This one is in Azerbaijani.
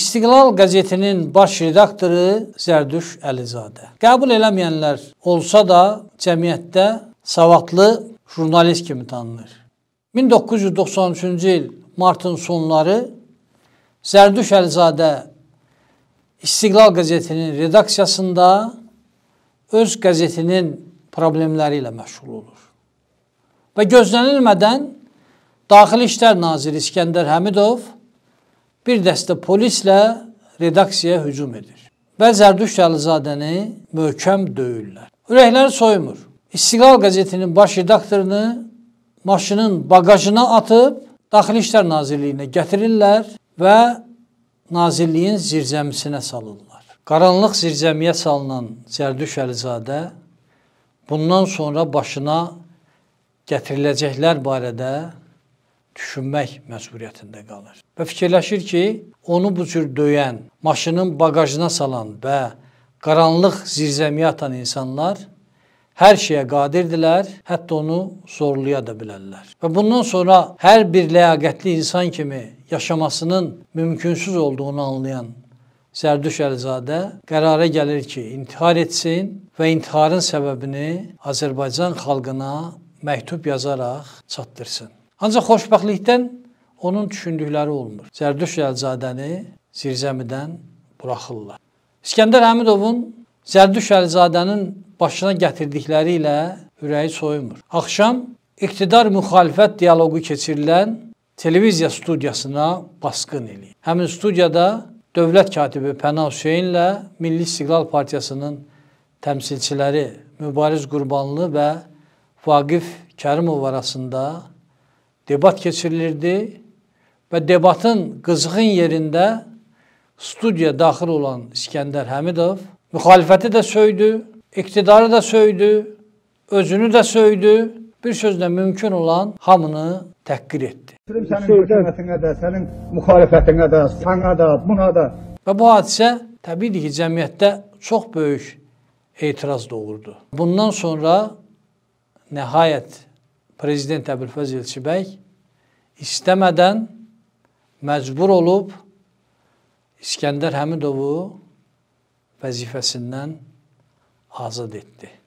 İstiqlal qəzetinin baş redaktoru Zərdüş Əlizadə. Qəbul eləməyənlər olsa da cəmiyyətdə savadlı jurnalist kimi tanınır. 1993-cü il martın sonları Zərdüş Əlizadə İstiqlal qəzetinin redaksiyasında öz qəzetinin problemləri ilə məşğul olur. Və gözlənilmədən Daxili İşlər Naziri İskəndər Həmidov bir dəstə polislə redaksiyaya hücum edir və Zərdüşt Əlizadəni möhkəm döyürlər. Ürəkləri soymur. İstiqlal qəzetinin baş redaktorunu maşının bagajına atıb Daxili İşlər Nazirliyinə gətirirlər və nazirliyin zirzəmisinə salırlar. Qaranlıq zirzəmiyə salınan Zərdüşt Əlizadə bundan sonra başına gətiriləcəklər barədə düşünmək məsuliyyətində qalır. Və fikirləşir ki, onu bu cür döyən, maşının baqajına salan və qaranlıq zirzəmiyə atan insanlar hər şeyə qadirdirlər, hətta onu zorlaya da bilərlər. Və bundan sonra hər bir ləyaqətli insan kimi yaşamasının mümkünsüz olduğunu anlayan Zərdüş Əlizadə qərara gəlir ki, intihar etsin və intiharın səbəbini Azərbaycan xalqına məktub yazaraq çatdırsın. Ancaq xoşbəxtlikdən onun düşündükləri olmur. Zərdüş Əlzadəni zirzəmidən buraxırlar. İskəndər Həmidovun Zərdüş Əlzadənin başına gətirdikləri ilə ürəyi soyumur. Axşam iqtidar müxalifət dialoqu keçirilən televiziya studiyasına basqın eləyir. Həmin studiyada dövlət katibi Pəna Hüseynlə Milli İstiqlal Partiyasının təmsilçiləri Mübariz Qurbanlı və Vaqif Kərimov arasında debat keçirilirdi və debatın qızğın yerində studiyaya daxil olan İskəndər Həmidov müxalifəti də söydü, iqtidarı da söydü, özünü də söydü. Bir sözlə mümkün olan hamını təqdir etdi. Sənin hökumətinə də, sənin müxalifətinə də, sənə də, buna da. Və bu hadisə təbiidir ki, cəmiyyətdə çox böyük etiraz doğurdu. Bundan sonra nəhayət prezident Əbülfəz Elçibəy istəmədən məcbur olub İskəndər Həmidovu vəzifəsindən azad etdi.